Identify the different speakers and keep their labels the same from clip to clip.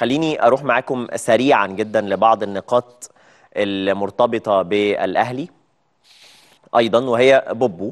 Speaker 1: خليني اروح معاكم سريعا جدا لبعض النقاط المرتبطه بالاهلي ايضا وهي بوبو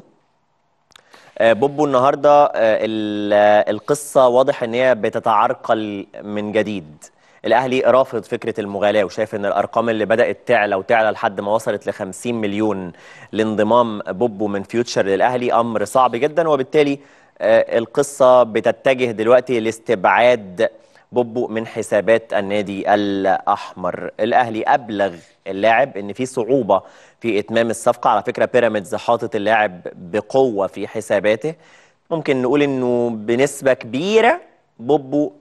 Speaker 1: آه، بوبو النهارده آه، آه، القصه واضح ان هي بتتعرقل من جديد الاهلي رافض فكره المغالاه وشايف ان الارقام اللي بدات تعلى وتعلى لحد ما وصلت ل 50 مليون لانضمام بوبو من فيوتشر للاهلي امر صعب جدا وبالتالي القصه بتتجه دلوقتي لاستبعاد بوبو من حسابات النادي الأحمر الأهلي أبلغ اللاعب ان في صعوبه في اتمام الصفقه على فكره بيراميدز حاطط اللاعب بقوه في حساباته ممكن نقول انه بنسبه كبيره بوبو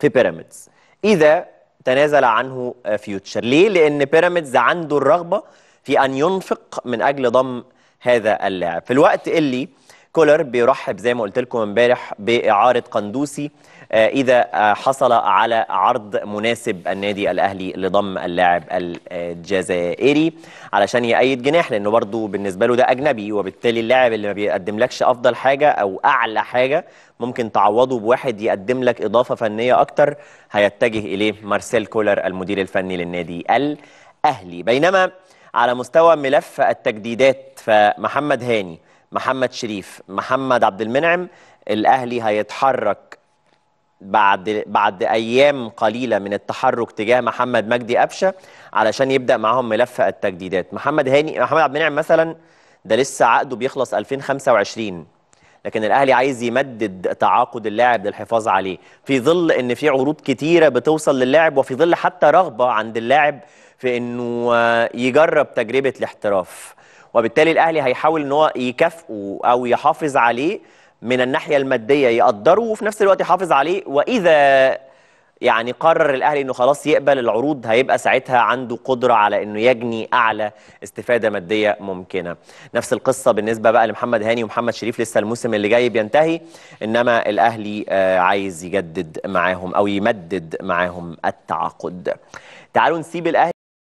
Speaker 1: في بيراميدز اذا تنازل عنه فيوتشر ليه لان بيراميدز عنده الرغبه في ان ينفق من اجل ضم هذا اللاعب في الوقت اللي كولر بيرحب زي ما قلت لكم امبارح باعاره قندوسي آه، اذا آه، حصل على عرض مناسب النادي الاهلي لضم اللاعب الجزائري علشان يأيد جناح لانه برضه بالنسبه له ده اجنبي وبالتالي اللاعب اللي ما بيقدملكش افضل حاجه او اعلى حاجه ممكن تعوضه بواحد يقدم لك اضافه فنيه اكتر هيتجه اليه مارسيل كولر المدير الفني للنادي الاهلي بينما على مستوى ملف التجديدات فمحمد هاني محمد شريف محمد عبد المنعم الاهلي هيتحرك بعد بعد ايام قليله من التحرك تجاه محمد مجدي قفشه علشان يبدا معاهم ملف التجديدات محمد هاني محمد عبد المنعم مثلا ده لسه عقده بيخلص 2025 لكن الاهلي عايز يمدد تعاقد اللاعب للحفاظ عليه في ظل ان في عروض كتيره بتوصل للاعب وفي ظل حتى رغبه عند اللاعب في انه يجرب تجربه الاحتراف وبالتالي الاهلي هيحاول ان هو يكافئه او يحافظ عليه من الناحيه الماديه يقدره وفي نفس الوقت يحافظ عليه واذا يعني قرر الاهلي انه خلاص يقبل العروض هيبقى ساعتها عنده قدره على انه يجني اعلى استفاده ماديه ممكنه نفس القصه بالنسبه بقى لمحمد هاني ومحمد شريف لسه الموسم اللي جاي بينتهي انما الاهلي آه، عايز يجدد معاهم او يمدد معاهم التعاقد تعالوا نسيب الاهلي